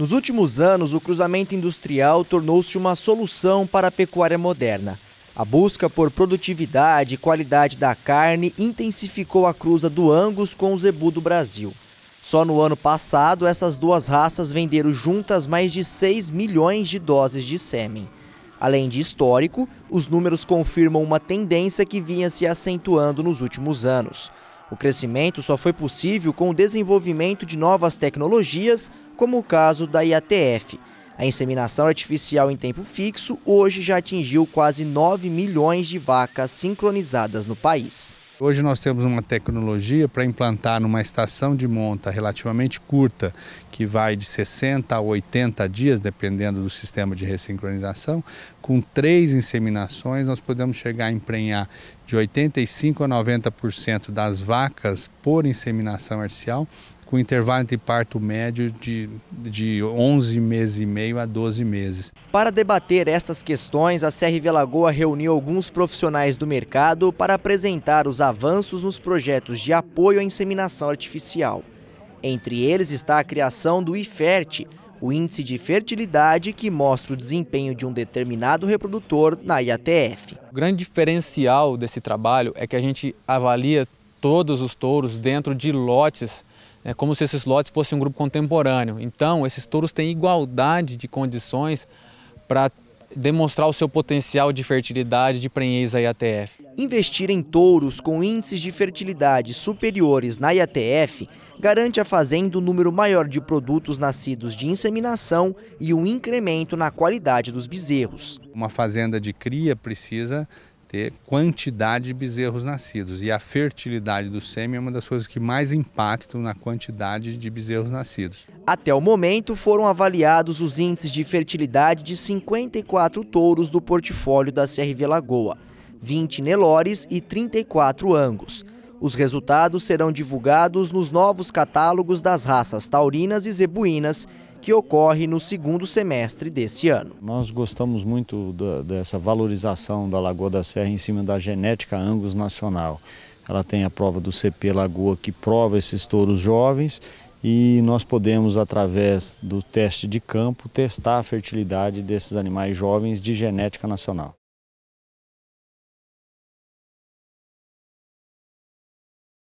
Nos últimos anos, o cruzamento industrial tornou-se uma solução para a pecuária moderna. A busca por produtividade e qualidade da carne intensificou a cruza do Angus com o Zebu do Brasil. Só no ano passado, essas duas raças venderam juntas mais de 6 milhões de doses de sêmen. Além de histórico, os números confirmam uma tendência que vinha se acentuando nos últimos anos. O crescimento só foi possível com o desenvolvimento de novas tecnologias, como o caso da IATF. A inseminação artificial em tempo fixo hoje já atingiu quase 9 milhões de vacas sincronizadas no país. Hoje nós temos uma tecnologia para implantar numa estação de monta relativamente curta, que vai de 60 a 80 dias, dependendo do sistema de ressincronização. Com três inseminações, nós podemos chegar a emprenhar de 85 a 90% das vacas por inseminação artificial com intervalo entre parto médio de, de 11 meses e meio a 12 meses. Para debater estas questões, a CRV Lagoa reuniu alguns profissionais do mercado para apresentar os avanços nos projetos de apoio à inseminação artificial. Entre eles está a criação do IFERT, o índice de fertilidade que mostra o desempenho de um determinado reprodutor na IATF. O grande diferencial desse trabalho é que a gente avalia todos os touros dentro de lotes, é como se esses lotes fossem um grupo contemporâneo. Então, esses touros têm igualdade de condições para demonstrar o seu potencial de fertilidade de prenheza e IATF. Investir em touros com índices de fertilidade superiores na IATF garante à fazenda um número maior de produtos nascidos de inseminação e um incremento na qualidade dos bezerros. Uma fazenda de cria precisa ter quantidade de bezerros nascidos. E a fertilidade do sêmen é uma das coisas que mais impactam na quantidade de bezerros nascidos. Até o momento, foram avaliados os índices de fertilidade de 54 touros do portfólio da CRV Lagoa, 20 Nelores e 34 Angus. Os resultados serão divulgados nos novos catálogos das raças taurinas e zebuínas que ocorre no segundo semestre desse ano. Nós gostamos muito da, dessa valorização da Lagoa da Serra em cima da genética Angus Nacional. Ela tem a prova do CP Lagoa que prova esses touros jovens e nós podemos, através do teste de campo, testar a fertilidade desses animais jovens de genética nacional.